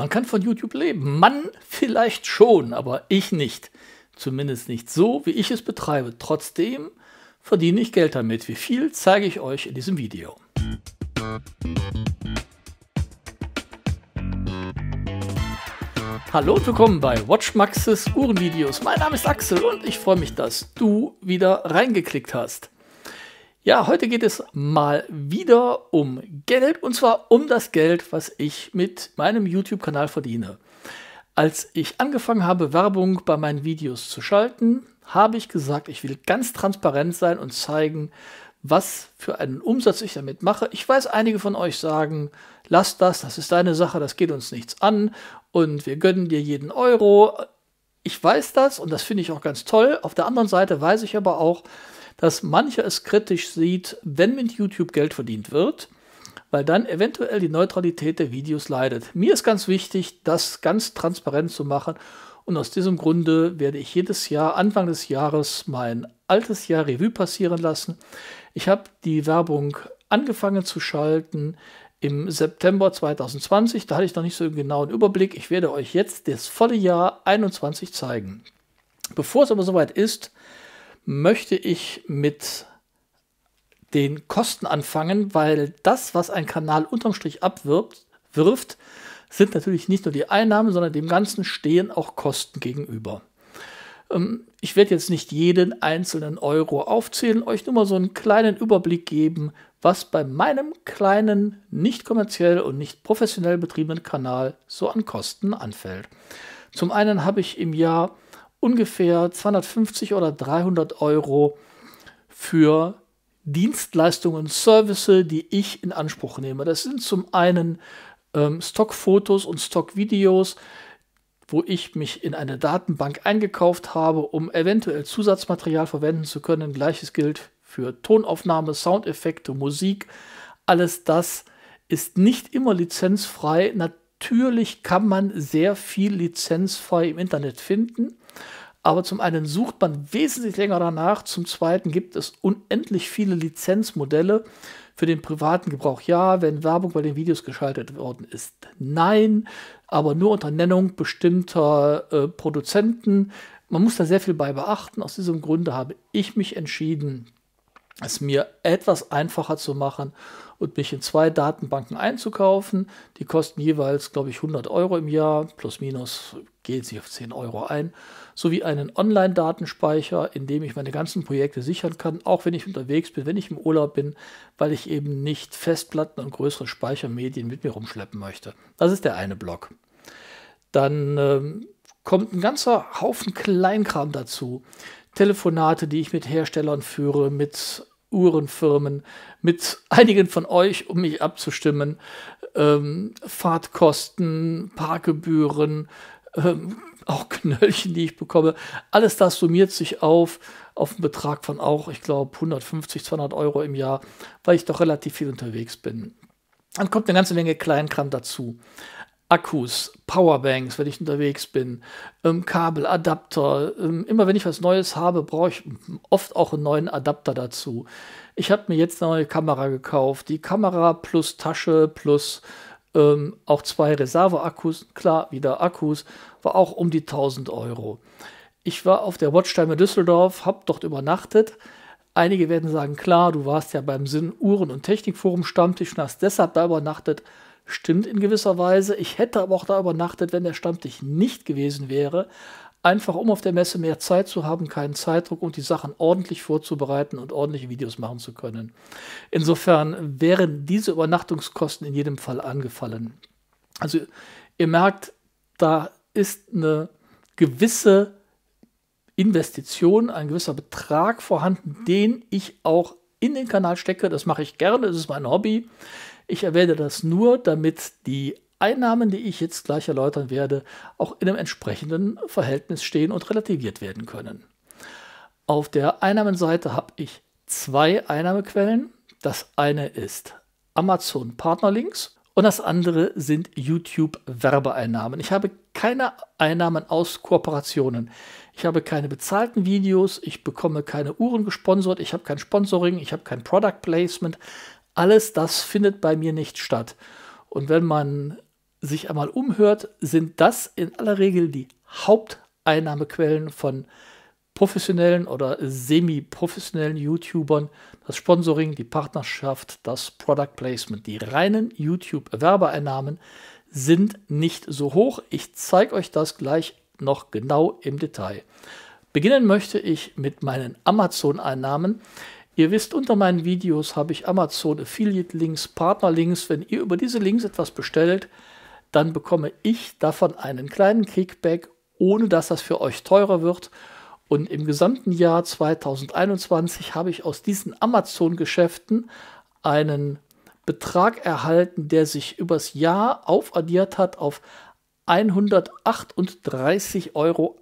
Man kann von YouTube leben. Man vielleicht schon, aber ich nicht. Zumindest nicht so, wie ich es betreibe. Trotzdem verdiene ich Geld damit. Wie viel, zeige ich euch in diesem Video. Hallo und willkommen bei Watchmaxes Uhrenvideos. Mein Name ist Axel und ich freue mich, dass du wieder reingeklickt hast. Ja, heute geht es mal wieder um Geld und zwar um das Geld, was ich mit meinem YouTube-Kanal verdiene. Als ich angefangen habe, Werbung bei meinen Videos zu schalten, habe ich gesagt, ich will ganz transparent sein und zeigen, was für einen Umsatz ich damit mache. Ich weiß, einige von euch sagen, lass das, das ist deine Sache, das geht uns nichts an und wir gönnen dir jeden Euro. Ich weiß das und das finde ich auch ganz toll. Auf der anderen Seite weiß ich aber auch, dass mancher es kritisch sieht, wenn mit YouTube Geld verdient wird, weil dann eventuell die Neutralität der Videos leidet. Mir ist ganz wichtig, das ganz transparent zu machen und aus diesem Grunde werde ich jedes Jahr, Anfang des Jahres, mein altes Jahr Revue passieren lassen. Ich habe die Werbung angefangen zu schalten im September 2020. Da hatte ich noch nicht so einen genauen Überblick. Ich werde euch jetzt das volle Jahr 2021 zeigen. Bevor es aber soweit ist, möchte ich mit den Kosten anfangen, weil das, was ein Kanal unterm Strich abwirft, wirft, sind natürlich nicht nur die Einnahmen, sondern dem Ganzen stehen auch Kosten gegenüber. Ähm, ich werde jetzt nicht jeden einzelnen Euro aufzählen, euch nur mal so einen kleinen Überblick geben, was bei meinem kleinen, nicht kommerziell und nicht professionell betriebenen Kanal so an Kosten anfällt. Zum einen habe ich im Jahr ungefähr 250 oder 300 Euro für Dienstleistungen und Services, die ich in Anspruch nehme. Das sind zum einen ähm, Stockfotos und Stockvideos, wo ich mich in eine Datenbank eingekauft habe, um eventuell Zusatzmaterial verwenden zu können. Gleiches gilt für Tonaufnahme, Soundeffekte, Musik. Alles das ist nicht immer lizenzfrei. Natürlich kann man sehr viel lizenzfrei im Internet finden. Aber zum einen sucht man wesentlich länger danach, zum zweiten gibt es unendlich viele Lizenzmodelle für den privaten Gebrauch. Ja, wenn Werbung bei den Videos geschaltet worden ist, nein, aber nur unter Nennung bestimmter äh, Produzenten. Man muss da sehr viel bei beachten. Aus diesem Grunde habe ich mich entschieden, es mir etwas einfacher zu machen und mich in zwei Datenbanken einzukaufen. Die kosten jeweils, glaube ich, 100 Euro im Jahr, plus minus gehen sie auf 10 Euro ein, sowie einen Online-Datenspeicher, in dem ich meine ganzen Projekte sichern kann, auch wenn ich unterwegs bin, wenn ich im Urlaub bin, weil ich eben nicht Festplatten und größere Speichermedien mit mir rumschleppen möchte. Das ist der eine Block. Dann ähm, kommt ein ganzer Haufen Kleinkram dazu Telefonate, die ich mit Herstellern führe, mit Uhrenfirmen, mit einigen von euch, um mich abzustimmen, ähm, Fahrtkosten, Parkgebühren, ähm, auch Knöllchen, die ich bekomme. Alles das summiert sich auf, auf einen Betrag von auch, ich glaube, 150, 200 Euro im Jahr, weil ich doch relativ viel unterwegs bin. Dann kommt eine ganze Menge Kleinkram dazu. Akkus, Powerbanks, wenn ich unterwegs bin, ähm, Kabel, Adapter. Ähm, immer wenn ich was Neues habe, brauche ich oft auch einen neuen Adapter dazu. Ich habe mir jetzt eine neue Kamera gekauft. Die Kamera plus Tasche plus ähm, auch zwei Reserveakkus, klar, wieder Akkus, war auch um die 1000 Euro. Ich war auf der Watchtime in Düsseldorf, habe dort übernachtet. Einige werden sagen, klar, du warst ja beim Sinn Uhren- und Technikforum Stammtisch und hast deshalb da übernachtet. Stimmt in gewisser Weise. Ich hätte aber auch da übernachtet, wenn der Stammtisch nicht gewesen wäre. Einfach um auf der Messe mehr Zeit zu haben, keinen Zeitdruck und die Sachen ordentlich vorzubereiten und ordentliche Videos machen zu können. Insofern wären diese Übernachtungskosten in jedem Fall angefallen. Also ihr merkt, da ist eine gewisse Investition, ein gewisser Betrag vorhanden, den ich auch in den Kanal stecke. Das mache ich gerne, das ist mein Hobby. Ich erwähne das nur, damit die Einnahmen, die ich jetzt gleich erläutern werde, auch in einem entsprechenden Verhältnis stehen und relativiert werden können. Auf der Einnahmenseite habe ich zwei Einnahmequellen. Das eine ist Amazon Partnerlinks und das andere sind YouTube Werbeeinnahmen. Ich habe keine Einnahmen aus Kooperationen. Ich habe keine bezahlten Videos, ich bekomme keine Uhren gesponsert, ich habe kein Sponsoring, ich habe kein Product Placement. Alles das findet bei mir nicht statt. Und wenn man sich einmal umhört, sind das in aller Regel die Haupteinnahmequellen von professionellen oder semi-professionellen YouTubern, das Sponsoring, die Partnerschaft, das Product Placement. Die reinen YouTube-Werbeeinnahmen sind nicht so hoch. Ich zeige euch das gleich noch genau im Detail. Beginnen möchte ich mit meinen Amazon-Einnahmen. Ihr wisst, unter meinen Videos habe ich Amazon Affiliate Links, Partner Links. Wenn ihr über diese Links etwas bestellt, dann bekomme ich davon einen kleinen Kickback, ohne dass das für euch teurer wird. Und im gesamten Jahr 2021 habe ich aus diesen Amazon-Geschäften einen Betrag erhalten, der sich übers Jahr aufaddiert hat auf 138,81 Euro.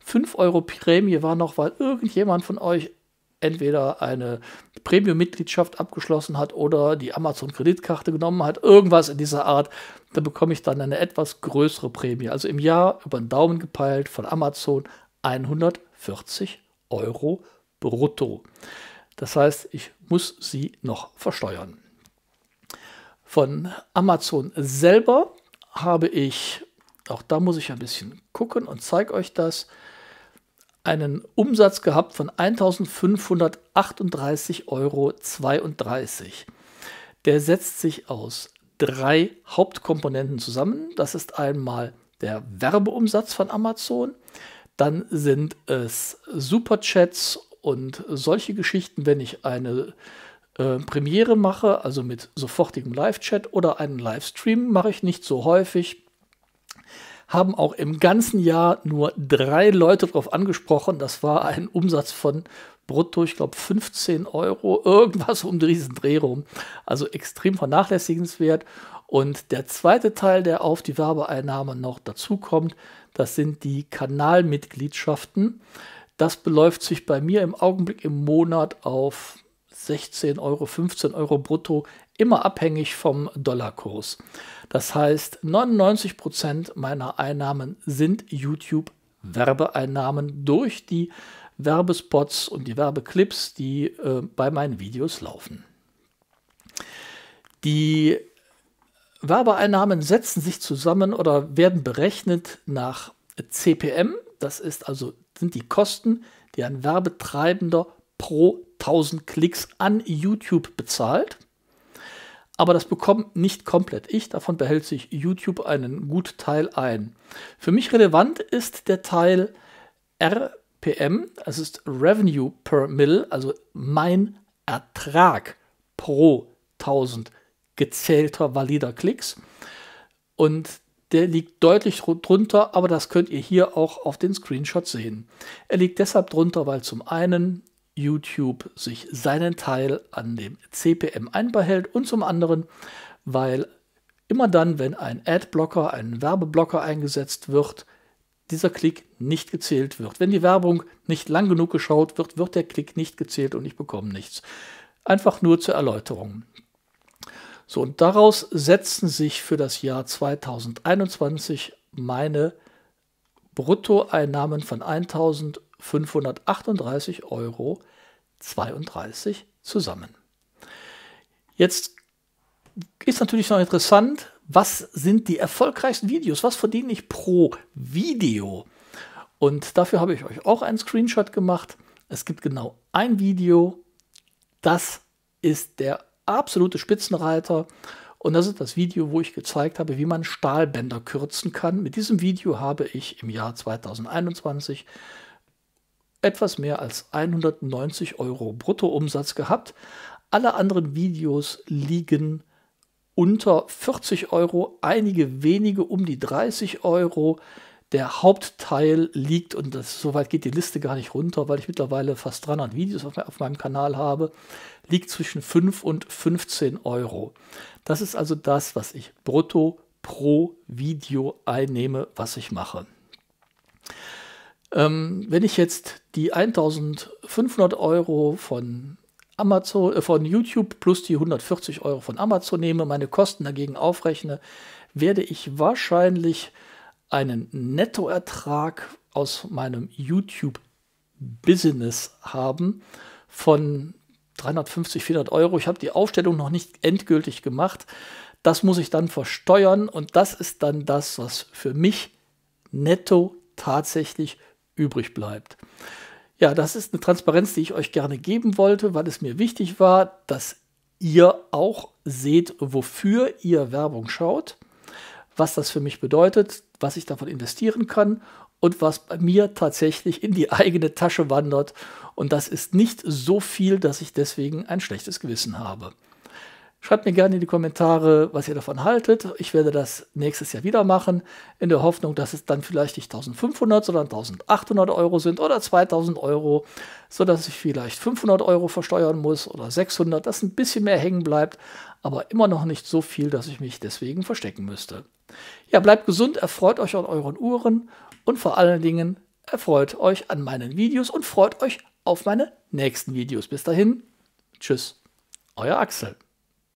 5 Euro Prämie war noch, weil irgendjemand von euch entweder eine Premium-Mitgliedschaft abgeschlossen hat oder die Amazon-Kreditkarte genommen hat, irgendwas in dieser Art, dann bekomme ich dann eine etwas größere Prämie. Also im Jahr über den Daumen gepeilt von Amazon 140 Euro brutto. Das heißt, ich muss sie noch versteuern. Von Amazon selber habe ich, auch da muss ich ein bisschen gucken und zeige euch das, einen Umsatz gehabt von 1538,32 Euro. Der setzt sich aus drei Hauptkomponenten zusammen. Das ist einmal der Werbeumsatz von Amazon, dann sind es Superchats und solche Geschichten, wenn ich eine äh, Premiere mache, also mit sofortigem Live-Chat oder einen Livestream, mache ich nicht so häufig haben auch im ganzen Jahr nur drei Leute darauf angesprochen. Das war ein Umsatz von brutto, ich glaube 15 Euro, irgendwas um diesen Dreh rum. Also extrem vernachlässigenswert. Und der zweite Teil, der auf die Werbeeinnahme noch dazukommt, das sind die Kanalmitgliedschaften. Das beläuft sich bei mir im Augenblick im Monat auf 16 Euro, 15 Euro brutto, immer abhängig vom Dollarkurs. Das heißt, 99% Prozent meiner Einnahmen sind YouTube-Werbeeinnahmen durch die Werbespots und die Werbeclips, die äh, bei meinen Videos laufen. Die Werbeeinnahmen setzen sich zusammen oder werden berechnet nach CPM. Das ist also, sind die Kosten, die ein Werbetreibender pro 1000 Klicks an YouTube bezahlt. Aber das bekommt nicht komplett ich, davon behält sich YouTube einen guten Teil ein. Für mich relevant ist der Teil RPM, es ist Revenue per Mill, also mein Ertrag pro 1000 gezählter valider Klicks. Und der liegt deutlich drunter, aber das könnt ihr hier auch auf den Screenshot sehen. Er liegt deshalb drunter, weil zum einen YouTube sich seinen Teil an dem CPM einbehält und zum anderen, weil immer dann, wenn ein Adblocker, ein Werbeblocker eingesetzt wird, dieser Klick nicht gezählt wird. Wenn die Werbung nicht lang genug geschaut wird, wird der Klick nicht gezählt und ich bekomme nichts. Einfach nur zur Erläuterung. So, und daraus setzen sich für das Jahr 2021 meine Bruttoeinnahmen von 1000 538,32 Euro zusammen. Jetzt ist natürlich noch interessant, was sind die erfolgreichsten Videos? Was verdiene ich pro Video? Und dafür habe ich euch auch einen Screenshot gemacht. Es gibt genau ein Video, das ist der absolute Spitzenreiter. Und das ist das Video, wo ich gezeigt habe, wie man Stahlbänder kürzen kann. Mit diesem Video habe ich im Jahr 2021 etwas mehr als 190 Euro Bruttoumsatz gehabt. Alle anderen Videos liegen unter 40 Euro, einige wenige um die 30 Euro. Der Hauptteil liegt, und das, so weit geht die Liste gar nicht runter, weil ich mittlerweile fast 300 Videos auf, auf meinem Kanal habe, liegt zwischen 5 und 15 Euro. Das ist also das, was ich brutto pro Video einnehme, was ich mache. Ähm, wenn ich jetzt die 1500 Euro von Amazon, äh, von YouTube plus die 140 Euro von Amazon nehme, meine Kosten dagegen aufrechne, werde ich wahrscheinlich einen Nettoertrag aus meinem YouTube-Business haben von 350, 400 Euro. Ich habe die Aufstellung noch nicht endgültig gemacht. Das muss ich dann versteuern und das ist dann das, was für mich netto tatsächlich übrig bleibt. Ja, das ist eine Transparenz, die ich euch gerne geben wollte, weil es mir wichtig war, dass ihr auch seht, wofür ihr Werbung schaut, was das für mich bedeutet, was ich davon investieren kann und was bei mir tatsächlich in die eigene Tasche wandert. Und das ist nicht so viel, dass ich deswegen ein schlechtes Gewissen habe. Schreibt mir gerne in die Kommentare, was ihr davon haltet. Ich werde das nächstes Jahr wieder machen, in der Hoffnung, dass es dann vielleicht nicht 1500, sondern 1800 Euro sind oder 2000 Euro, sodass ich vielleicht 500 Euro versteuern muss oder 600, dass ein bisschen mehr hängen bleibt, aber immer noch nicht so viel, dass ich mich deswegen verstecken müsste. Ja, bleibt gesund, erfreut euch an euren Uhren und vor allen Dingen erfreut euch an meinen Videos und freut euch auf meine nächsten Videos. Bis dahin, tschüss, euer Axel.